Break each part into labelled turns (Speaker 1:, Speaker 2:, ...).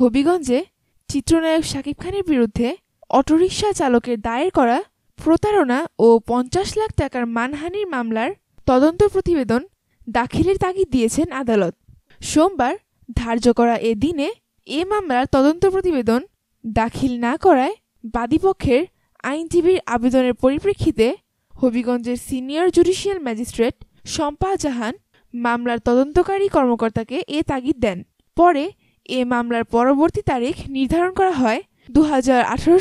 Speaker 1: হবিগঞ্জে চিত্রনায়ক শাকিব খানের বিরুদ্ধে অটোরিকশা চালকের দায়ের করা প্রতারণা ও পঞ্চাশ লাখ টাকার মানহানির মামলার তদন্ত প্রতিবেদন দাখিলের তাগিদ দিয়েছেন আদালত সোমবার ধার্য করা এ দিনে এ মামলার তদন্ত প্রতিবেদন দাখিল না করায় বাদীপক্ষের আইনজীবীর আবেদনের পরিপ্রেক্ষিতে হবিগঞ্জের senior judicial magistrate Shampa Jahan মামলার তদন্তকারী কর্মকর্তাকে এ তাগিদ দেন পরে এ মামলার পরবর্তী তারিখ নির্ধারণ করা হয় দু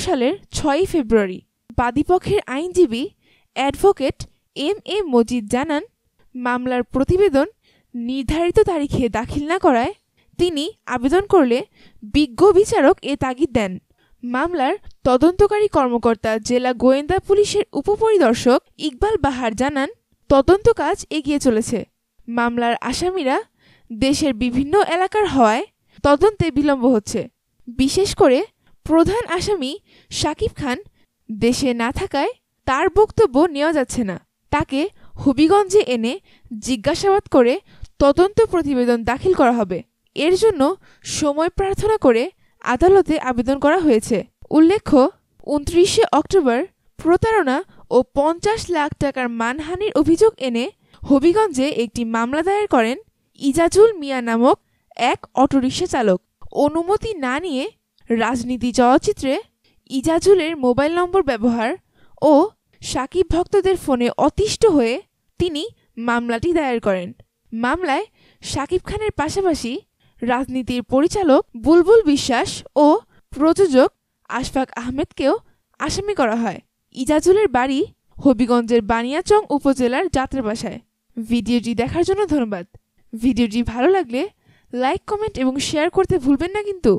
Speaker 1: সালের ছয়ই ফেব্রুয়ারি বাদীপক্ষের আইনজীবী অ্যাডভোকেট এম এ মজিদ জানান মামলার প্রতিবেদন নির্ধারিত তারিখে দাখিল না করায় তিনি আবেদন করলে বিজ্ঞ বিচারক এ তাগিদ দেন মামলার তদন্তকারী কর্মকর্তা জেলা গোয়েন্দা পুলিশের উপপরিদর্শক ইকবাল বাহার জানান তদন্ত কাজ এগিয়ে চলেছে মামলার আসামিরা দেশের বিভিন্ন এলাকার হওয়ায় তদন্তে বিলম্ব হচ্ছে বিশেষ করে প্রধান আসামি শাকিব খান দেশে না থাকায় তার বক্তব্য নেওয়া যাচ্ছে না তাকে হবিগঞ্জে এনে জিজ্ঞাসাবাদ করে তদন্ত প্রতিবেদন দাখিল করা হবে এর জন্য সময় প্রার্থনা করে আদালতে আবেদন করা হয়েছে উল্লেখ্য উনত্রিশে অক্টোবর প্রতারণা ও পঞ্চাশ লাখ টাকার মানহানির অভিযোগ এনে হবিগঞ্জে একটি মামলা দায়ের করেন ইজাজুল মিয়া নামক এক অটোরিকশা চালক অনুমতি না নিয়ে রাজনীতি চলচ্চিত্রে ইজাজুলের মোবাইল নম্বর ব্যবহার ও সাকিব ভক্তদের ফোনে অতিষ্ঠ হয়ে তিনি মামলাটি দায়ের করেন মামলায় সাকিব খানের পাশাপাশি রাজনীতির পরিচালক বুলবুল বিশ্বাস ও প্রযোজক আশফাক আহমেদকেও আসামি করা হয় ইজাজুলের বাড়ি হবিগঞ্জের বানিয়াচং উপজেলার যাত্রাবাসায় ভিডিওটি দেখার জন্য ধন্যবাদ ভিডিওটি ভালো লাগলে লাইক কমেন্ট এবং শেয়ার করতে ভুলবেন না কিন্তু